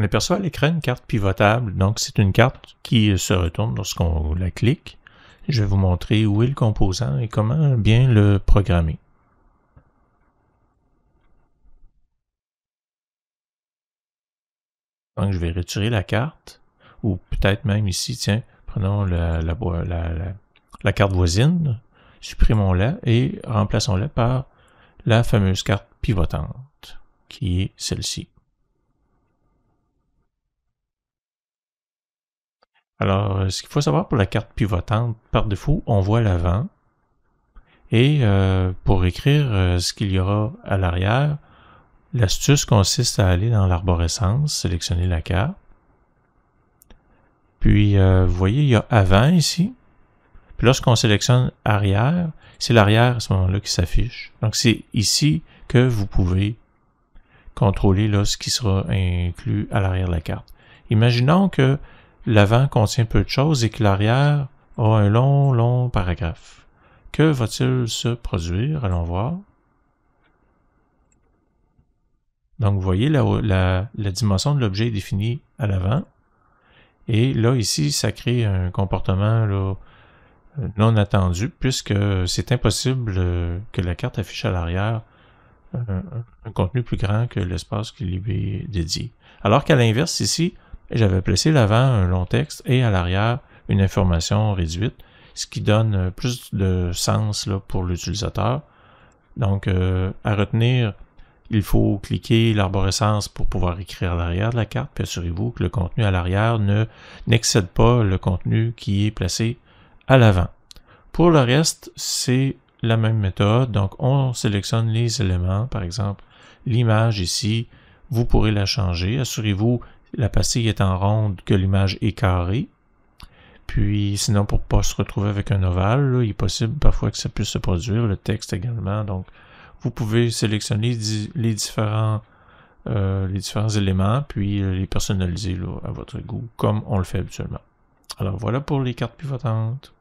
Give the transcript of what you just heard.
On aperçoit à l'écran une carte pivotable, donc c'est une carte qui se retourne lorsqu'on la clique. Je vais vous montrer où est le composant et comment bien le programmer. Donc je vais retirer la carte, ou peut-être même ici, tiens, prenons la, la, la carte voisine, supprimons-la et remplaçons-la par la fameuse carte pivotante, qui est celle-ci. Alors, euh, ce qu'il faut savoir pour la carte pivotante, par défaut, on voit l'avant. Et euh, pour écrire euh, ce qu'il y aura à l'arrière, l'astuce consiste à aller dans l'arborescence, sélectionner la carte. Puis, vous voyez, il y a avant ici. Puis lorsqu'on sélectionne arrière, c'est l'arrière à ce moment-là qui s'affiche. Donc, c'est ici que vous pouvez contrôler là, ce qui sera inclus à l'arrière de la carte. Imaginons que l'avant contient peu de choses et que l'arrière a un long, long paragraphe. Que va-t-il se produire? Allons voir. Donc, vous voyez, la, la, dimension de l'objet est définie à l'avant. Et là, ici, ça crée un comportement non attendu, puisque c'est impossible euh, que la carte affiche à l'arrière euh, un, un, contenu plus grand que l'espace qui lui est dédié. Alors qu'à l'inverse, ici, et j'avais placé l'avant un long texte et à l'arrière une information réduite, ce qui donne euh, plus de sens pour l'utilisateur. Donc, euh, à retenir, il faut cliquer l'arborescence pour pouvoir écrire à l'arrière de la carte, puis assurez-vous que le contenu à l'arrière ne n'excède pas le contenu qui est placé à l'avant. Pour le reste, c'est la même méthode. Donc, on sélectionne les éléments, par exemple, l'image ici, vous pourrez la changer. Assurez-vous la pastille est en ronde, que l'image est carrée. Puis, sinon, pour ne pas se retrouver avec un ovale, il est possible parfois que ça puisse se produire, le texte également. Donc, vous pouvez sélectionner les différents, euh, les différents éléments, puis euh, les personnaliser à votre goût, comme on le fait habituellement. Alors, voilà pour les cartes pivotantes.